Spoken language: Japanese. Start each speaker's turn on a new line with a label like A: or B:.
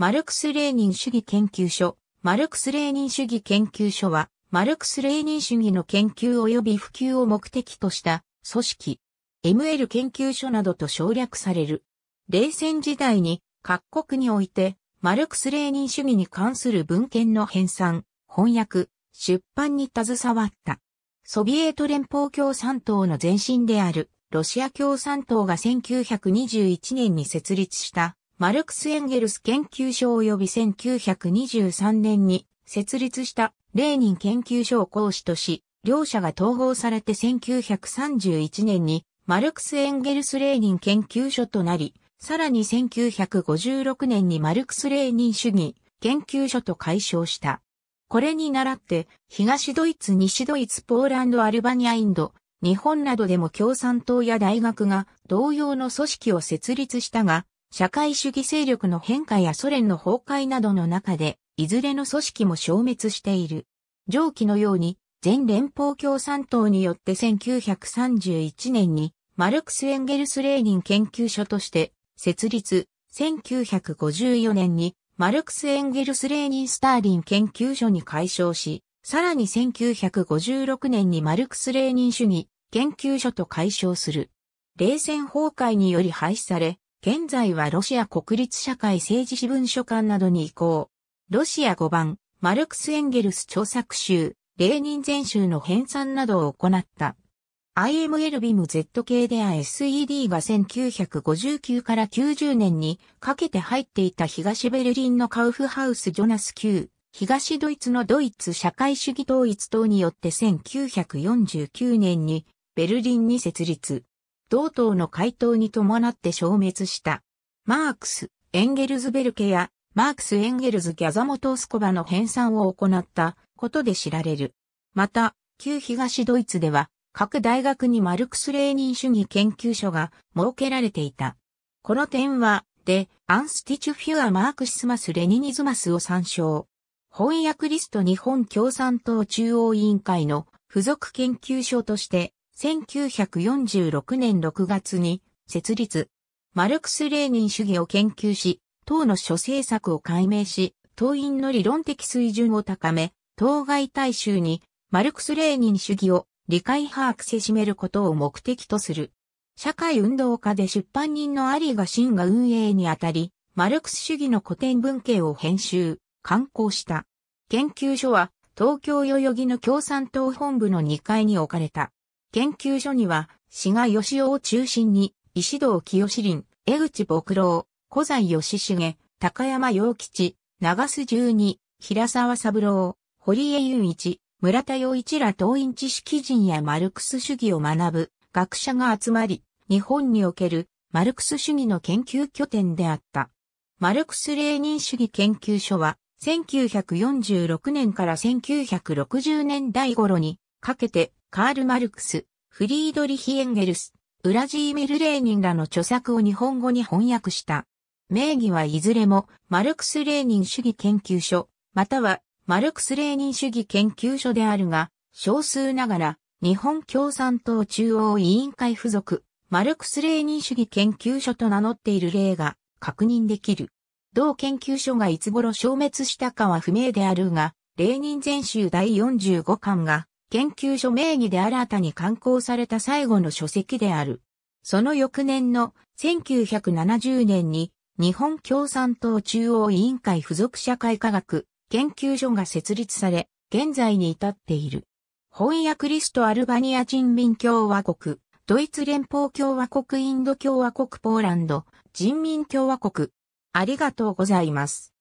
A: マルクス・レーニン主義研究所。マルクス・レーニン主義研究所は、マルクス・レーニン主義の研究及び普及を目的とした組織、ML 研究所などと省略される。冷戦時代に各国において、マルクス・レーニン主義に関する文献の編纂、翻訳、出版に携わった。ソビエト連邦共産党の前身であるロシア共産党が1921年に設立したマルクス・エンゲルス研究所及び1923年に設立したレーニン研究所を講師とし、両者が統合されて1931年にマルクス・エンゲルス・レーニン研究所となり、さらに1956年にマルクス・レーニン主義研究所と解消した。これに倣って、東ドイツ、西ドイツ、ポーランド、アルバニア、インド、日本などでも共産党や大学が同様の組織を設立したが、社会主義勢力の変化やソ連の崩壊などの中で、いずれの組織も消滅している。上記のように、全連邦共産党によって1931年に、マルクス・エンゲルス・レーニン研究所として、設立、1954年に、マルクス・エンゲルス・レーニン・スターリン研究所に改称し、さらに1956年にマルクス・レーニン主義研究所と解消する。冷戦崩壊により廃止され、現在はロシア国立社会政治史文書館などに移行。ロシア5番、マルクス・エンゲルス著作集、レーニン全集の編纂などを行った。IML ビム Z 系であ SED が1959から90年にかけて入っていた東ベルリンのカウフハウス・ジョナス級、東ドイツのドイツ社会主義統一党によって1949年にベルリンに設立。同等の回答に伴って消滅した。マークス、エンゲルズベルケや、マークス・エンゲルズ・ギャザモトースコバの編纂を行ったことで知られる。また、旧東ドイツでは、各大学にマルクス・レーニン主義研究所が設けられていた。この点は、で、アンスティチュフュア・マークシスマス・レニニズマスを参照。翻訳リスト日本共産党中央委員会の付属研究所として1946年6月に設立。マルクス・レーニン主義を研究し、党の諸政策を解明し、党員の理論的水準を高め、当該大衆にマルクス・レーニン主義を理解把握せしめることを目的とする。社会運動家で出版人のアガシ真が運営にあたり、マルクス主義の古典文献を編集、刊行した。研究所は東京代々木の共産党本部の2階に置かれた。研究所には、志賀義雄を中心に、石堂清林、江口牧郎、古材義重、高山洋吉、長須十二、平沢三郎、堀江雄一、村田洋一ら党員知識人やマルクス主義を学ぶ学者が集まり、日本におけるマルクス主義の研究拠点であった。マルクス・レーニン主義研究所は、1946年から1960年代頃にかけてカール・マルクス、フリードリヒ・エンゲルス、ウラジーミル・レーニンらの著作を日本語に翻訳した。名義はいずれも、マルクス・レーニン主義研究所、または、マルクス・レーニン主義研究所であるが、少数ながら、日本共産党中央委員会付属、マルクス・レーニン主義研究所と名乗っている例が確認できる。同研究所がいつ頃消滅したかは不明であるが、レーニン全集第45巻が研究所名義で新たに刊行された最後の書籍である。その翌年の1970年に日本共産党中央委員会附属社会科学研究所が設立され、現在に至っている。翻訳リストアルバニア人民共和国、ドイツ連邦共和国インド共和国ポーランド、人民共和国。ありがとうございます。